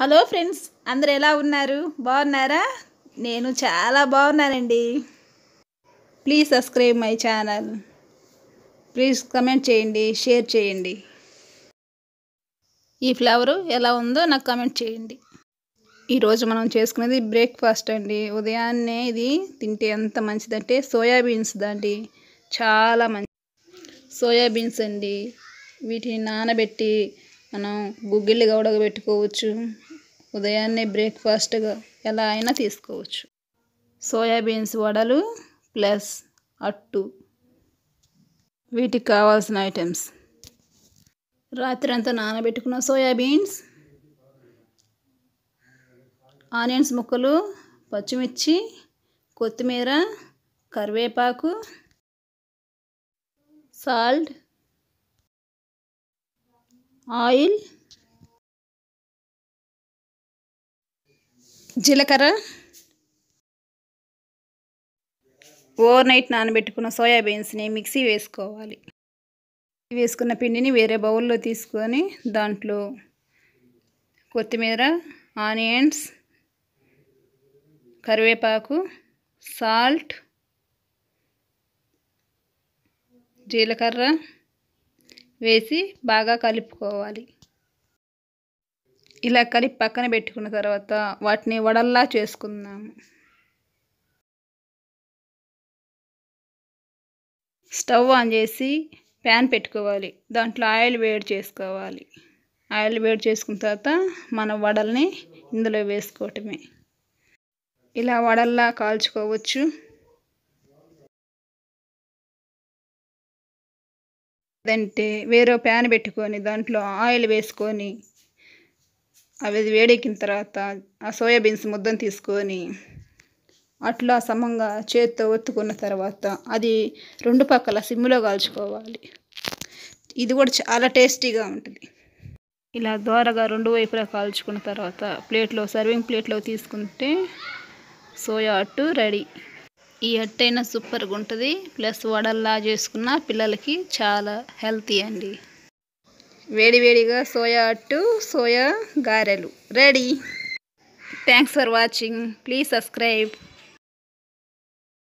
hello friends అందరు ఎలా ఉన్నారు బాగున్నారా నేను చాలా బాగున్నానండి please subscribe my channel please comment చేయండి షేర్ చేయండి ఈ ఫ్లవరు ఎలా ఉందో నాకు కమెంట్ చేయండి ఈరోజు మనం చేసుకునేది బ్రేక్ఫాస్ట్ అండి ఉదయాన్నే ఇది తింటే ఎంత మంచిదంటే సోయాబీన్స్ దాండి చాలా మంచి సోయాబీన్స్ అండి వీటిని నానబెట్టి మనం గుగ్గిళ్ళుగా ఉడకబెట్టుకోవచ్చు ఉదయాన్నే బ్రేక్ఫాస్ట్గా ఎలా అయినా తీసుకోవచ్చు సోయాబీన్స్ వడలు ప్లస్ అట్టు వీటికి కావాల్సిన ఐటమ్స్ రాత్రంతా నానబెట్టుకున్న సోయాబీన్స్ ఆనియన్స్ ముక్కలు పచ్చిమిర్చి కొత్తిమీర కరివేపాకు సాల్ట్ ఆయిల్ జీలకర్ర ఓవర్ నైట్ నానబెట్టుకున్న సోయాబీన్స్ని మిక్సీ వేసుకోవాలి వేసుకున్న పిండిని వేరే బౌల్లో తీసుకొని దాంట్లో కొత్తిమీర ఆనియన్స్ కరివేపాకు సాల్ట్ జీలకర్ర వేసి బాగా కలుపుకోవాలి ఇలా కలిపి పక్కన పెట్టుకున్న తర్వాత వాటిని వడల్లా చేసుకుందాము స్టవ్ ఆన్ చేసి ప్యాన్ పెట్టుకోవాలి దాంట్లో ఆయిల్ వేడి చేసుకోవాలి ఆయిల్ వేడి చేసుకున్న తర్వాత మన వడల్ని ఇందులో వేసుకోవటమే ఇలా వడల్లా కాల్చుకోవచ్చు అదంటే వేరే ప్యాన్ పెట్టుకొని దాంట్లో ఆయిల్ వేసుకొని అవి వేడెక్కిన తర్వాత ఆ సోయాబీన్స్ ముద్దను తీసుకొని అట్లా సమంగా చేత్తో ఒత్తుకున్న తర్వాత అది రెండు పక్కల సిమ్లో కాల్చుకోవాలి ఇది కూడా చాలా టేస్టీగా ఉంటుంది ఇలా ద్వారగా రెండు వైపులా కాల్చుకున్న తర్వాత ప్లేట్లో సర్వింగ్ ప్లేట్లో తీసుకుంటే సోయా అట్టు రెడీ ఈ అట్టైనా సూపర్గా ఉంటుంది ప్లస్ వడల్లా చేసుకున్న పిల్లలకి చాలా హెల్తీ అండి వేడివేడిగా సోయా అట్టు సోయా గారెలు ready thanks for watching please subscribe